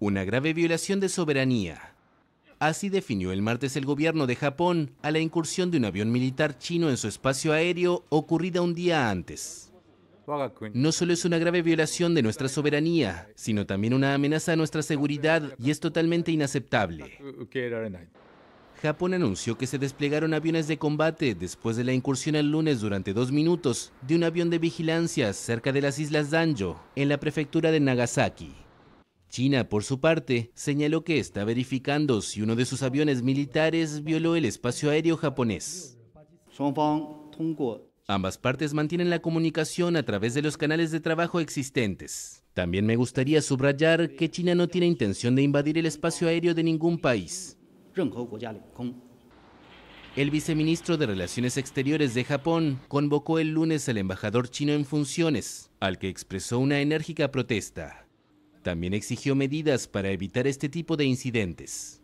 una grave violación de soberanía. Así definió el martes el gobierno de Japón a la incursión de un avión militar chino en su espacio aéreo ocurrida un día antes. No solo es una grave violación de nuestra soberanía, sino también una amenaza a nuestra seguridad y es totalmente inaceptable. Japón anunció que se desplegaron aviones de combate después de la incursión el lunes durante dos minutos de un avión de vigilancia cerca de las islas Danjo, en la prefectura de Nagasaki. China, por su parte, señaló que está verificando si uno de sus aviones militares violó el espacio aéreo japonés. Ambas partes mantienen la comunicación a través de los canales de trabajo existentes. También me gustaría subrayar que China no tiene intención de invadir el espacio aéreo de ningún país. El viceministro de Relaciones Exteriores de Japón convocó el lunes al embajador chino en funciones, al que expresó una enérgica protesta. También exigió medidas para evitar este tipo de incidentes.